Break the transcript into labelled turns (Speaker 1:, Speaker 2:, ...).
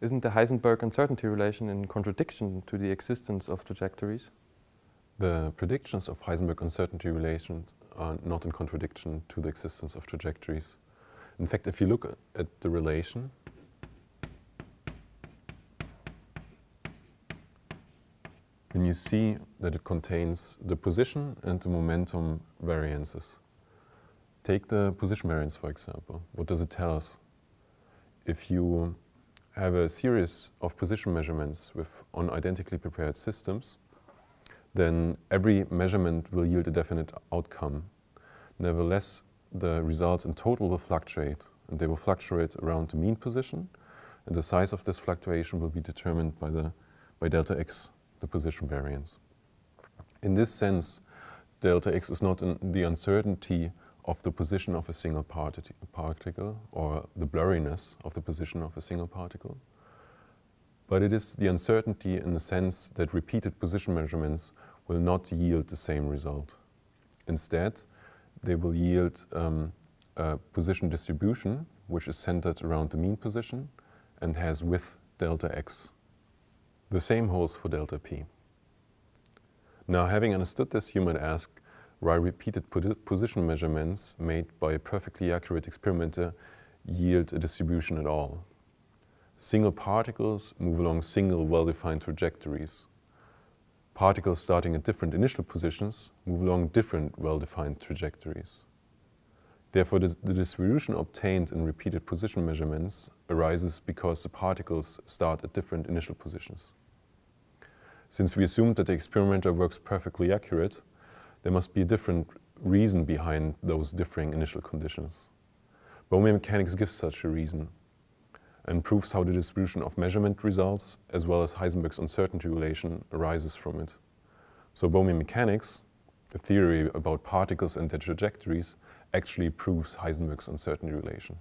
Speaker 1: Isn't the Heisenberg uncertainty relation in contradiction to the existence of trajectories? The predictions of Heisenberg uncertainty relations are not in contradiction to the existence of trajectories. In fact, if you look at the relation, then you see that it contains the position and the momentum variances. Take the position variance, for example. What does it tell us? If you have a series of position measurements with on identically prepared systems, then every measurement will yield a definite outcome. Nevertheless, the results in total will fluctuate, and they will fluctuate around the mean position, and the size of this fluctuation will be determined by, the, by delta x, the position variance. In this sense, delta x is not the uncertainty of the position of a single particle or the blurriness of the position of a single particle. But it is the uncertainty in the sense that repeated position measurements will not yield the same result. Instead, they will yield um, a position distribution which is centered around the mean position and has width delta x. The same holds for delta p. Now, having understood this, you might ask, why repeated position measurements made by a perfectly accurate experimenter yield a distribution at all. Single particles move along single well-defined trajectories. Particles starting at different initial positions move along different well-defined trajectories. Therefore, the distribution obtained in repeated position measurements arises because the particles start at different initial positions. Since we assumed that the experimenter works perfectly accurate, there must be a different reason behind those differing initial conditions. Bohmian mechanics gives such a reason and proves how the distribution of measurement results, as well as Heisenberg's uncertainty relation, arises from it. So Bohmian mechanics, the theory about particles and their trajectories, actually proves Heisenberg's uncertainty relation.